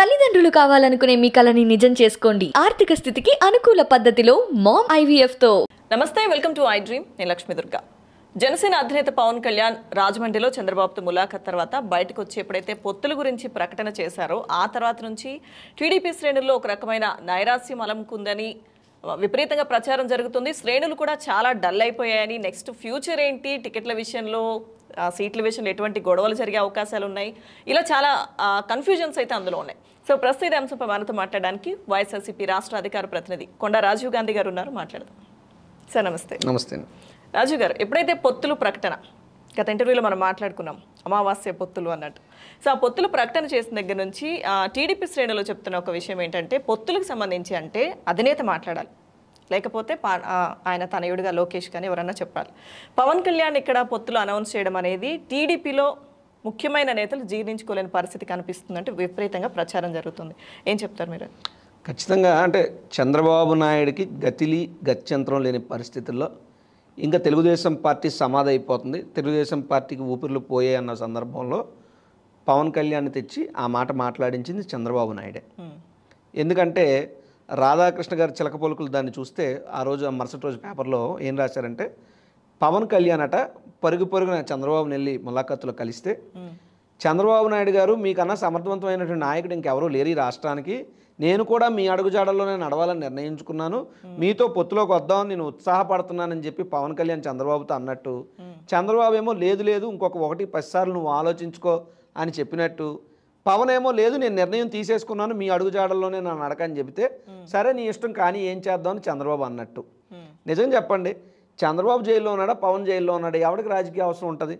తల్లిదండ్రులు కావాలనుకునే మీ కళని నిజం చేసుకోండి ఆర్థిక స్థితికి అనుకూల పద్ధతిలో మామ్ ఐవీఎఫ్ తో నమస్తే వెల్కమ్ టు ఐ డ్రీమ్ నేను లక్ష్మి దుర్గా జనసేన అధినేత పవన్ కళ్యాణ్ రాజమండ్రిలో చంద్రబాబుతో ములాఖత్ తర్వాత బయటకు వచ్చి ఎప్పుడైతే పొత్తుల గురించి ప్రకటన చేశారో ఆ తర్వాత నుంచి టీడీపీ శ్రేణుల్లో ఒక రకమైన నైరాస్యం అలముకుందని విపరీతంగా ప్రచారం జరుగుతుంది శ్రేణులు కూడా చాలా డల్ అయిపోయాయని నెక్స్ట్ ఫ్యూచర్ ఏంటి టికెట్ల విషయంలో సీట్ల విషయంలో ఎటువంటి గొడవలు జరిగే అవకాశాలు ఉన్నాయి ఇలా చాలా కన్ఫ్యూజన్స్ అయితే అందులో ఉన్నాయి సో ప్రస్తుత అంశంపై మనతో మాట్లాడడానికి వైఎస్ఆర్సీపీ రాష్ట్ర అధికార ప్రతినిధి కొండ రాజీవ్ గాంధీ గారు ఉన్నారు మాట్లాడదాం సార్ నమస్తే నమస్తే రాజీవ్ గారు ఎప్పుడైతే పొత్తులు ప్రకటన గత ఇంటర్వ్యూలో మనం మాట్లాడుకున్నాం అమావాస్య పొత్తులు అన్నట్టు సో ఆ పొత్తులు ప్రకటన చేసిన దగ్గర నుంచి టీడీపీ శ్రేణిలో చెప్తున్న ఒక విషయం ఏంటంటే పొత్తులకు సంబంధించి అంటే అధినేత మాట్లాడాలి లేకపోతే ఆయన తనయుడిగా లోకేష్ కానీ ఎవరన్నా చెప్పాలి పవన్ కళ్యాణ్ ఇక్కడ పొత్తులు అనౌన్స్ చేయడం అనేది టీడీపీలో ముఖ్యమైన నేతలు జీర్ణించుకోలేని పరిస్థితి కనిపిస్తుందంటే విపరీతంగా ప్రచారం జరుగుతుంది ఏం చెప్తారు మీరు ఖచ్చితంగా అంటే చంద్రబాబు నాయుడికి గతిలి గత్యంతరం లేని పరిస్థితుల్లో ఇంకా తెలుగుదేశం పార్టీ సమాధైపోతుంది తెలుగుదేశం పార్టీకి ఊపిర్లు పోయే అన్న సందర్భంలో పవన్ కళ్యాణ్ తెచ్చి ఆ మాట మాట్లాడించింది చంద్రబాబు నాయుడే ఎందుకంటే రాధాకృష్ణ గారి చిలక దాన్ని చూస్తే ఆ రోజు ఆ మరుసటి రోజు పేపర్లో ఏం రాశారంటే పవన్ కళ్యాణ్ అట పరుగు పరుగున చంద్రబాబుని వెళ్ళి ములాఖత్తులో కలిస్తే చంద్రబాబు నాయుడు గారు మీకన్నా సమర్థవంతమైనటువంటి నాయకుడు ఇంకెవరూ లేరు ఈ రాష్ట్రానికి నేను కూడా మీ అడుగుజాడల్లోనే నడవాలని నిర్ణయించుకున్నాను మీతో పొత్తులోకి వద్దాం నేను ఉత్సాహపడుతున్నానని చెప్పి పవన్ కళ్యాణ్ చంద్రబాబుతో అన్నట్టు చంద్రబాబు ఏమో లేదు లేదు ఇంకొక ఒకటి పదిసార్లు నువ్వు ఆలోచించుకో అని చెప్పినట్టు పవన్ ఏమో లేదు నేను నిర్ణయం తీసేసుకున్నాను మీ అడుగుజాడల్లోనే నా నడక అని చెబితే సరే నీ ఇష్టం కానీ ఏం చేద్దాం అని చంద్రబాబు అన్నట్టు నిజం చెప్పండి చంద్రబాబు జైల్లో ఉన్నాడా పవన్ జైల్లో ఉన్నాడా ఎవరికి రాజకీయ అవసరం ఉంటుంది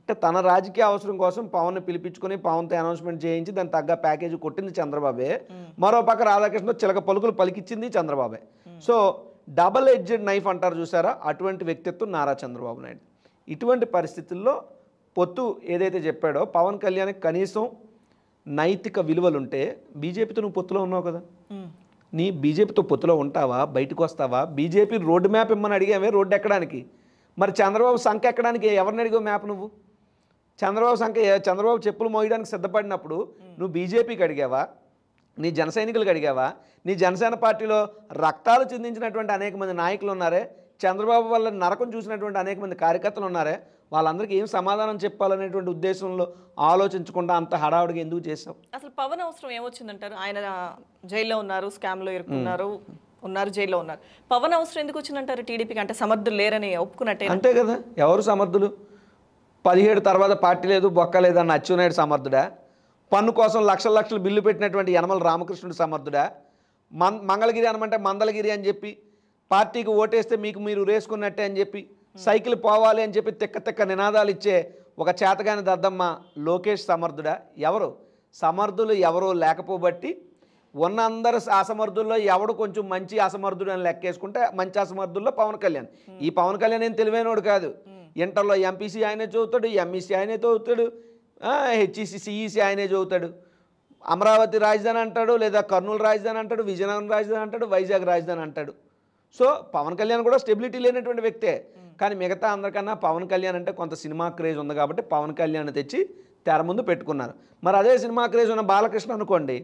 అంటే తన రాజకీయ అవసరం కోసం పవన్ పిలిపించుకుని పవన్తో అనౌన్స్మెంట్ చేయించి దాని తగ్గ ప్యాకేజ్ కొట్టింది చంద్రబాబే మరో పక్క రాధాకృష్ణ చిలక పలుకులు పలికిచ్చింది చంద్రబాబే సో డబల్ ఎడ్జెడ్ నైఫ్ అంటారు చూసారా అటువంటి వ్యక్తిత్వం నారా చంద్రబాబు నాయుడు ఇటువంటి పరిస్థితుల్లో పొత్తు ఏదైతే చెప్పాడో పవన్ కళ్యాణ్ కనీసం నైతిక విలువలుంటే బీజేపీతో నువ్వు పొత్తులో ఉన్నావు కదా నీ బీజేపీతో పొత్తులో ఉంటావా బయటకు వస్తావా బీజేపీ రోడ్డు మ్యాప్ ఇమ్మని అడిగామే రోడ్డు ఎక్కడానికి మరి చంద్రబాబు సంఖ్య ఎక్కడానికి ఎవరిని అడిగో మ్యాప్ నువ్వు చంద్రబాబు సంఖ్య చంద్రబాబు చెప్పులు మోయడానికి సిద్ధపడినప్పుడు నువ్వు బీజేపీకి అడిగావా నీ జన సైనికులకు అడిగావా నీ జనసేన పార్టీలో రక్తాలు చెందించినటువంటి అనేక మంది నాయకులు ఉన్నారే చంద్రబాబు వల్ల నరకం చూసినటువంటి అనేక మంది కార్యకర్తలు ఉన్నారే వాళ్ళందరికీ ఏం సమాధానం చెప్పాలనేటువంటి ఉద్దేశంలో ఆలోచించకుండా అంత హడావుడిగా ఎందుకు చేసావు అసలు పవన్ అవసరం ఏమొచ్చిందంటారు ఆయన జైల్లో ఉన్నారు స్కామ్లో ఇరుకున్నారు ఉన్నారు జైల్లో ఉన్నారు పవన్ అవసరం ఎందుకు వచ్చిందంటారు టీడీపీకి అంటే సమర్థులు లేరని ఒప్పుకున్నట్టే అంతే కదా ఎవరు సమర్థులు పదిహేడు తర్వాత పార్టీ లేదు బొక్క లేదన్న అచ్చెన్నాయుడు సమర్థుడా పన్ను కోసం లక్షల లక్షలు బిల్లు పెట్టినటువంటి యనమల రామకృష్ణుడు సమర్థుడా మం మంగళగిరి అనమంటే మందలగిరి అని చెప్పి పార్టీకి ఓటేస్తే మీకు మీరు రేసుకున్నట్టే అని చెప్పి సైకిల్ పోవాలి అని చెప్పి తిక్క తిక్క నినాదాలు ఇచ్చే ఒక చేతగాని దద్దమ్మ లోకేష్ సమర్థుడా ఎవరు సమర్థులు ఎవరు లేకపోబట్టి ఉన్న అసమర్థుల్లో ఎవడు కొంచెం మంచి అసమర్థుడు అని లెక్కేసుకుంటే మంచి అసమర్థుల్లో పవన్ కళ్యాణ్ ఈ పవన్ కళ్యాణ్ ఏం తెలివైనోడు కాదు ఇంటర్లో ఎంపీసీ ఆయనే చదువుతాడు ఎంఈసీ ఆయనే చదువుతాడు హెచ్ఈసీ సిఈసీ ఆయనే చదువుతాడు అమరావతి రాజధాని అంటాడు లేదా కర్నూలు రాజధాని అంటాడు విజయనగరం రాజధాని అంటాడు వైజాగ్ రాజధాని అంటాడు సో పవన్ కళ్యాణ్ కూడా స్టెబిలిటీ లేనటువంటి వ్యక్తే కానీ మిగతా అందరికన్నా పవన్ కళ్యాణ్ అంటే కొంత సినిమా క్రేజ్ ఉంది కాబట్టి పవన్ కళ్యాణ్ తెచ్చి తెర ముందు పెట్టుకున్నారు మరి అదే సినిమా క్రేజ్ ఉన్న బాలకృష్ణ అనుకోండి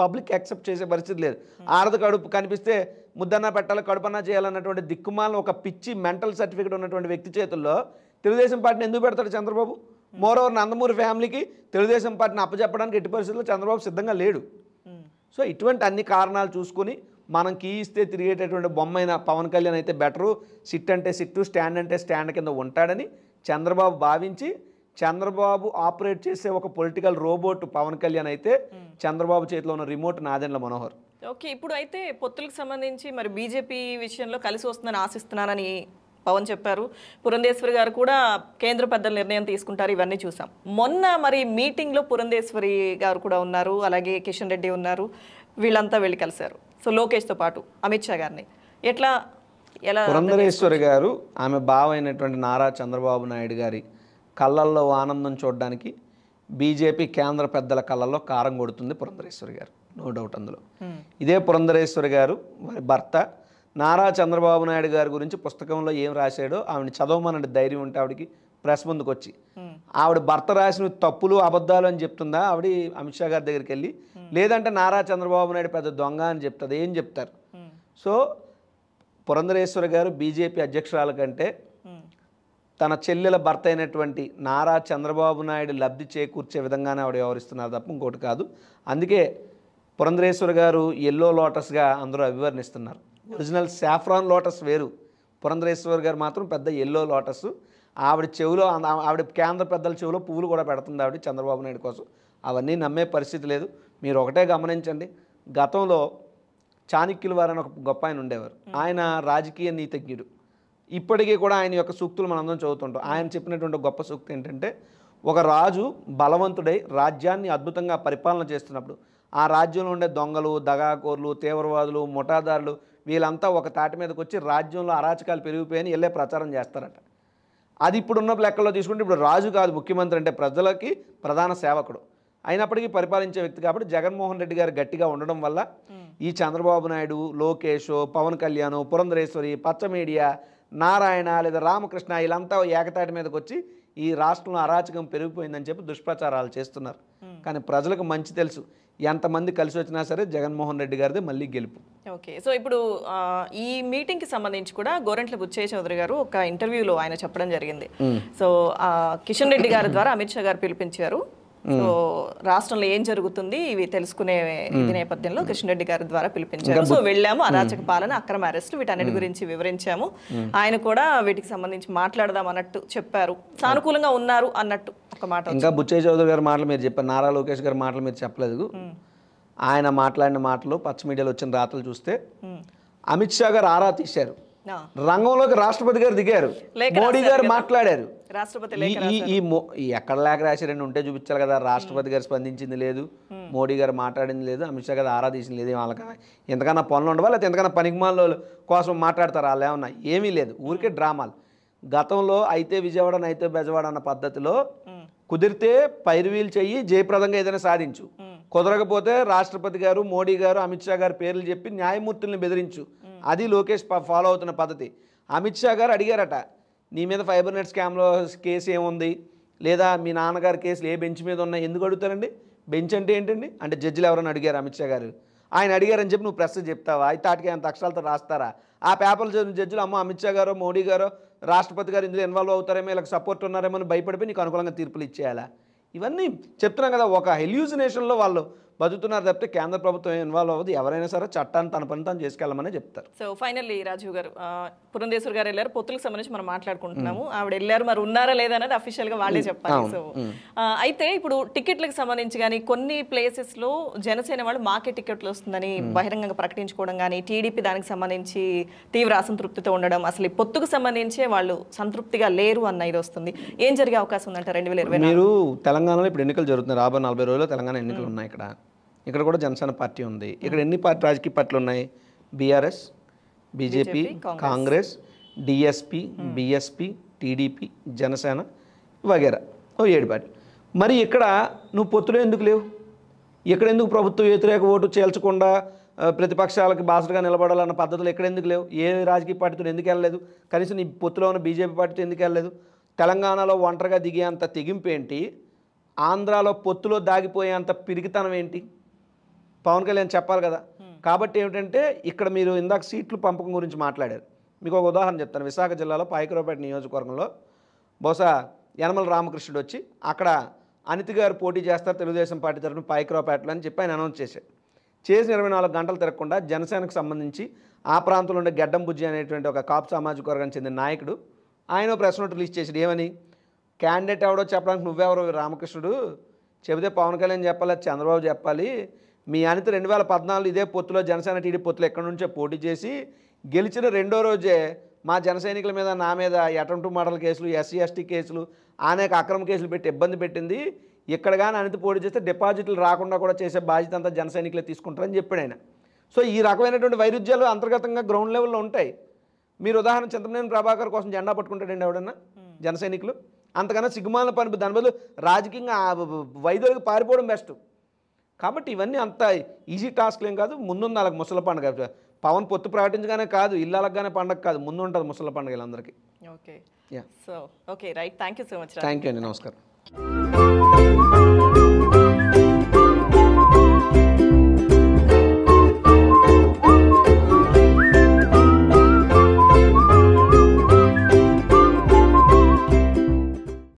పబ్లిక్ యాక్సెప్ట్ చేసే పరిస్థితి లేదు ఆరద కడుపు కనిపిస్తే ముద్దన్న పెట్టాలి కడుపన్న చేయాలన్నటువంటి దిక్కుమాలను ఒక పిచ్చి మెంటల్ సర్టిఫికేట్ ఉన్నటువంటి వ్యక్తి చేతుల్లో తెలుగుదేశం పార్టీని ఎందుకు పెడతాడు చంద్రబాబు మోరోవర్ నందమూరి ఫ్యామిలీకి తెలుగుదేశం పార్టీని అప్పచెప్పడానికి ఎట్టి పరిస్థితుల్లో చంద్రబాబు సిద్ధంగా లేడు సో ఇటువంటి అన్ని కారణాలు చూసుకొని మనం కీ ఇస్తే తిరిగేటటువంటి బొమ్మైన పవన్ కళ్యాణ్ అయితే బెటరు సిట్ అంటే సిట్టు స్టాండ్ అంటే స్టాండ్ కింద ఉంటాడని చంద్రబాబు భావించి చంద్రబాబు ఆపరేట్ చేసే ఒక పొలిటికల్ రోబోట్ పవన్ కళ్యాణ్ అయితే చంద్రబాబు చేతిలో ఉన్న రిమోట్ నాదెండ్ల మనోహర్ ఓకే ఇప్పుడు అయితే పొత్తులకు సంబంధించి మరి బీజేపీ విషయంలో కలిసి వస్తుందని ఆశిస్తున్నానని పవన్ చెప్పారు పురంధేశ్వరి గారు కూడా కేంద్ర పెద్దల నిర్ణయం తీసుకుంటారు ఇవన్నీ చూసాం మొన్న మరి మీటింగ్లో పురంధేశ్వరి గారు కూడా ఉన్నారు అలాగే కిషన్ రెడ్డి ఉన్నారు వీళ్ళంతా వెళ్ళి కలిశారు సో లోకేష్తో పాటు అమిత్ షా గారిని ఎట్లా ఎలా పురంధరేశ్వరి గారు ఆమె బావైనటువంటి నారా చంద్రబాబు నాయుడు గారి కళ్ళల్లో ఆనందం చూడడానికి బీజేపీ కేంద్ర పెద్దల కళ్ళల్లో కారం కొడుతుంది పురంధరేశ్వరి గారు నో డౌట్ అందులో hmm. ఇదే పురంధరేశ్వరి గారు వారి భర్త నారా చంద్రబాబు నాయుడు గారి గురించి పుస్తకంలో ఏం రాశాడో ఆవిడని చదవమనండి ధైర్యం ఉంటే ఆవిడకి ప్రెస్ ముందుకు వచ్చి hmm. ఆవిడ భర్త రాసిన తప్పులు అబద్ధాలు అని చెప్తుందా ఆవిడ అమిత్ షా గారి దగ్గరికి వెళ్ళి hmm. లేదంటే నారా చంద్రబాబు నాయుడు పెద్ద దొంగ అని చెప్తుంది ఏం చెప్తారు సో పురంధరేశ్వరి గారు బీజేపీ అధ్యక్షురాల కంటే తన చెల్లెల భర్త అయినటువంటి నారా చంద్రబాబు నాయుడు లబ్ధి చేకూర్చే విధంగానే ఆవిడ వ్యవహరిస్తున్నారు తప్ప ఇంకోటి కాదు అందుకే పురంధరేశ్వర్ గారు ఎల్లో లోటస్గా అందరూ అభివర్ణిస్తున్నారు ఒరిజినల్ సాఫ్రాన్ లోటస్ వేరు పురంధరేశ్వర్ గారు మాత్రం పెద్ద ఎల్లో లోటస్ ఆవిడ చెవిలో ఆవిడ కేంద్ర పెద్దల చెవిలో పువ్వులు కూడా పెడుతుంది ఆవిడ చంద్రబాబు నాయుడు కోసం అవన్నీ నమ్మే పరిస్థితి లేదు మీరు ఒకటే గమనించండి గతంలో చాణిక్యులు వారని ఒక గొప్ప ఆయన ఉండేవారు ఆయన రాజకీయ నీతజ్ఞుడు ఇప్పటికీ కూడా ఆయన యొక్క సూక్తులు మనందరం చదువుతుంటాం ఆయన చెప్పినటువంటి గొప్ప సూక్తి ఏంటంటే ఒక రాజు బలవంతుడై రాజ్యాన్ని అద్భుతంగా పరిపాలన చేస్తున్నప్పుడు ఆ రాజ్యంలో ఉండే దొంగలు దగాకోర్లు తీవ్రవాదులు ముఠాదారులు వీళ్ళంతా ఒక తాటి మీదకి వచ్చి రాజ్యంలో అరాచకాలు పెరిగిపోయాయని వెళ్ళే ప్రచారం చేస్తారట అది ఇప్పుడున్న లెక్కల్లో తీసుకుంటే ఇప్పుడు రాజు కాదు ముఖ్యమంత్రి అంటే ప్రజలకి ప్రధాన సేవకుడు అయినప్పటికీ పరిపాలించే వ్యక్తి కాబట్టి జగన్మోహన్ రెడ్డి గారు గట్టిగా ఉండడం వల్ల ఈ చంద్రబాబు నాయుడు లోకేష్ పవన్ కళ్యాణ్ పురంధరేశ్వరి పచ్చ మీడియా నారాయణ లేదా రామకృష్ణ వీళ్ళంతా ఏకతాటి మీదకి వచ్చి ఈ రాష్ట్రంలో అరాచకం పెరిగిపోయిందని చెప్పి దుష్ప్రచారాలు చేస్తున్నారు కానీ ప్రజలకు మంచి తెలుసు ఎంతమంది కలిసి వచ్చినా సరే జగన్మోహన్ రెడ్డి గారిది మళ్ళీ గెలుపు ఓకే సో ఇప్పుడు ఈ మీటింగ్కి సంబంధించి కూడా గోరంట్ల బుచ్చయ్య చౌదరి గారు ఒక ఇంటర్వ్యూలో ఆయన చెప్పడం జరిగింది సో కిషన్ రెడ్డి గారి ద్వారా అమిత్ షా గారు పిలిపించారు సో రాష్ట్రంలో ఏం జరుగుతుంది ఇవి తెలుసుకునే ఇది నేపథ్యంలో కృష్ణరెడ్డి గారి ద్వారా పిలిపించారు సో వెళ్ళాము అరాచక పాలన అక్రమ అరెస్ట్ వీటన్నిటి గురించి వివరించాము ఆయన కూడా వీటికి సంబంధించి మాట్లాడదాం అన్నట్టు చెప్పారు సానుకూలంగా ఉన్నారు అన్నట్టు ఒక మాట ఇంకా బుచ్చయ్య చౌదరి గారి మాటలు మీరు చెప్పారు నారా లోకేష్ గారి మాటలు మీరు చెప్పలేదు ఆయన మాట్లాడిన మాటలు పచ్చ మీడియాలో వచ్చిన రాతలు చూస్తే అమిత్ షా గారు ఆరా తీశారు రంగంలోకి రాష్ట్రపతి గారు దిగారు మోడీ గారు మాట్లాడారు రాష్ట్రపతి ఈ ఎక్కడ లేఖ రాశారని ఉంటే చూపించాలి కదా రాష్ట్రపతి గారు స్పందించింది లేదు మోడీ గారు మాట్లాడింది లేదు అమిత్ షా గారు ఆరాధించింది లేదు వాళ్ళకి ఎంతకన్నా పనులు ఉండవా లేకపోతే ఎంతకన్నా పనికిమాల కోసం మాట్లాడతారు వాళ్ళు ఏమన్నా ఏమీ లేదు ఊరికే డ్రామాలు గతంలో అయితే విజయవాడ అయితే బెజవాడ అన్న పద్ధతిలో కుదిరితే పైరువీలు చెయ్యి జయప్రదంగా ఏదైనా సాధించు కుదరకపోతే రాష్ట్రపతి గారు మోడీ గారు అమిత్ షా గారు పేర్లు చెప్పి న్యాయమూర్తుల్ని బెదిరించు అది లోకేష్ ఫాలో అవుతున్న పద్ధతి అమిత్ షా గారు అడిగారట నీ మీద ఫైబర్ నెట్ స్కామ్లో కేసు ఏముంది లేదా మీ నాన్నగారి కేసులు ఏ బెంచ్ మీద ఉన్నాయి ఎందుకు అడుగుతారండి బెంచ్ అంటే ఏంటండి అంటే జడ్జిలు ఎవరైనా అడిగారు అమిత్ షా గారు ఆయన అడిగారని చెప్పి నువ్వు ప్రశ్న చెప్తావా అయితే తాటికి ఆయన అక్షరాలతో రాస్తారా ఆ పేపర్లు చదివిన జడ్జిలు అమ్మ అమిత్ షా గారు మోడీ గారు రాష్ట్రపతి గారు ఇందులో ఇన్వాల్వ్ అవుతారేమో ఇలా సపోర్ట్ ఉన్నారేమో అని భయపడిపోయి నీకు అనుకూలంగా తీర్పులు ఇచ్చేయాలా ఇవన్నీ చెప్తున్నాం కదా ఒక హెల్యూజినేషన్లో వాళ్ళు బతుకుతున్నారు తప్పితే కేంద్ర ప్రభుత్వం ఇన్వాల్వ్ అవ్వదు ఎవరైనా సరే చట్టాన్ని తన పని తాను చేసుకెళ్ళమని చెప్తారు సో ఫైనల్లీ రాజీవ్ గారు పురంధేశ్వర్ గారు వెళ్ళారు పొత్తులకు సంబంధించి మనం మాట్లాడుకుంటున్నాము ఆవిడ వెళ్ళారు మరి ఉన్నారా లేదా అనేది గా వాళ్ళే చెప్పాలి సో అయితే ఇప్పుడు టికెట్లకు సంబంధించి కానీ కొన్ని ప్లేసెస్ లో జనసేన వాళ్ళు మాకే టికెట్లు వస్తుందని బహిరంగంగా ప్రకటించుకోవడం కానీ టీడీపీ దానికి సంబంధించి తీవ్ర అసంతృప్తితో ఉండడం అసలు ఈ పొత్తుకు సంబంధించే వాళ్ళు సంతృప్తిగా లేరు అన్న ఇది వస్తుంది ఏం జరిగే అవకాశం ఉందంటే రెండు వేల ఇరవై మీరు తెలంగాణలో ఇప్పుడు ఎన్నికలు జరుగుతున్నాయి రాబోయే నలభై రోజుల్లో తెలంగాణ ఎన్నికలు ఉన్నాయి ఇక్కడ ఇక్కడ కూడా జనసేన పార్టీ ఉంది ఇక్కడ ఎన్ని పార్టీ రాజకీయ పార్టీలు ఉన్నాయి BRS BJP Congress DSP BSP TDP Janasena వగేరా ఓ ఏడు పార్టీ మరి ఇక్కడ నువ్వు పొత్తులు ఎందుకు లేవు ఇక్కడ ఎందుకు ప్రభుత్వ వ్యతిరేక ఓటు చేల్చకుండా ప్రతిపక్షాలకు బాసటగా నిలబడాలన్న పద్ధతులు ఎక్కడ ఎందుకు లేవు ఏ రాజకీయ పార్టీతో ఎందుకు వెళ్ళలేదు కనీసం నీ పొత్తులో ఉన్న బీజేపీ పార్టీతో ఎందుకు వెళ్ళలేదు తెలంగాణలో ఒంటరిగా దిగే అంత తెగింపు ఏంటి ఆంధ్రాలో పొత్తులో దాగిపోయేంత అంత పిరికితనం ఏంటి పవన్ కళ్యాణ్ చెప్పాలి కదా కాబట్టి ఏమిటంటే ఇక్కడ మీరు ఇందాక సీట్లు పంపకం గురించి మాట్లాడారు మీకు ఒక ఉదాహరణ చెప్తాను విశాఖ జిల్లాలో పాయకరావుపేట నియోజకవర్గంలో బహుశా యనమల రామకృష్ణుడు వచ్చి అక్కడ అనిత్ గారు పోటీ చేస్తారు తెలుగుదేశం పార్టీ తరఫున పాయకరావుపేటలో అని చెప్పి ఆయన అనౌన్స్ చేశారు చేసిన ఇరవై నాలుగు గంటలు తిరగకుండా జనసేనకు సంబంధించి ఆ ప్రాంతంలో ఉండే గడ్డం బుజ్జి అనేటువంటి ఒక కాపు సామాజిక వర్గానికి చెందిన నాయకుడు ఆయన ప్రెస్ నోట్ రిలీజ్ చేశాడు ఏమని క్యాండిడేట్ ఎవడో చెప్పడానికి నువ్వెవరు రామకృష్ణుడు చెబితే పవన్ కళ్యాణ్ చెప్పాలి చంద్రబాబు చెప్పాలి మీ అనిత రెండు వేల పద్నాలుగు ఇదే పొత్తులో జనసేన టీడీ పొత్తులు ఎక్కడి నుంచో పోటీ చేసి గెలిచిన రెండో రోజే మా జన మీద నా మీద ఎటంటు మోడల్ కేసులు ఎస్సీ ఎస్టీ కేసులు అనేక అక్రమ కేసులు పెట్టి ఇబ్బంది పెట్టింది ఇక్కడ కానీ అనిత పోటీ చేస్తే డిపాజిట్లు రాకుండా కూడా చేసే బాధ్యత అంతా జన సైనికులే తీసుకుంటారని చెప్పాడు ఆయన సో ఈ రకమైనటువంటి వైరుధ్యాలు అంతర్గతంగా గ్రౌండ్ లెవెల్లో ఉంటాయి మీరు ఉదాహరణ చంద్రనేని ప్రభాకర్ కోసం జెండా పట్టుకుంటాడండి ఎవడన్నా జన సైనికులు అంతకన్నా సిగ్గుమాల పని దాని బదులు రాజకీయంగా వైద్యులకు పారిపోవడం బెస్ట్ కాబట్టి ఇవన్నీ అంత ఈజీ టాస్క్లు ఏం కాదు ముందున్న వాళ్ళకి ముసలి పండుగ పవన్ పొత్తు ప్రకటించగానే కాదు ఇల్లాలగానే పండగ కాదు ముందు ఉంటుంది ముసలి పండుగ వీళ్ళందరికీ okay so okay right thank you so much thank you అండి నమస్కారం